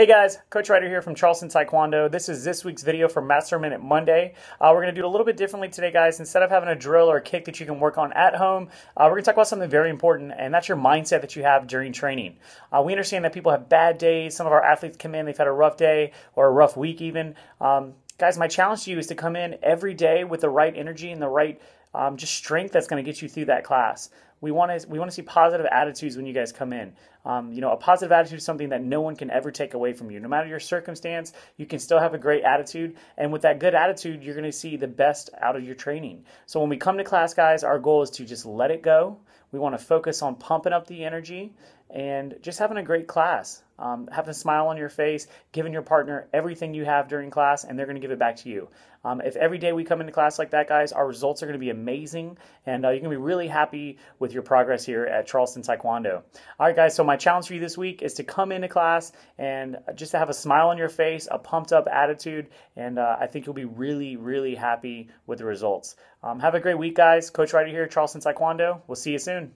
Hey guys, Coach Ryder here from Charleston Taekwondo. This is this week's video for Master Minute Monday. Uh, we're going to do it a little bit differently today, guys. Instead of having a drill or a kick that you can work on at home, uh, we're going to talk about something very important, and that's your mindset that you have during training. Uh, we understand that people have bad days. Some of our athletes come in, they've had a rough day or a rough week, even. Um, guys, my challenge to you is to come in every day with the right energy and the right um, just strength that's going to get you through that class. We want to we want to see positive attitudes when you guys come in. Um, you know, a positive attitude is something that no one can ever take away from you. No matter your circumstance, you can still have a great attitude, and with that good attitude, you're going to see the best out of your training. So when we come to class, guys, our goal is to just let it go. We want to focus on pumping up the energy and just having a great class. Um, having a smile on your face, giving your partner everything you have during class, and they're going to give it back to you. Um, if every day we come into class like that, guys, our results are going to be amazing amazing, and uh, you're going to be really happy with your progress here at Charleston Taekwondo. All right, guys, so my challenge for you this week is to come into class and uh, just to have a smile on your face, a pumped up attitude, and uh, I think you'll be really, really happy with the results. Um, have a great week, guys. Coach Ryder here, Charleston Taekwondo. We'll see you soon.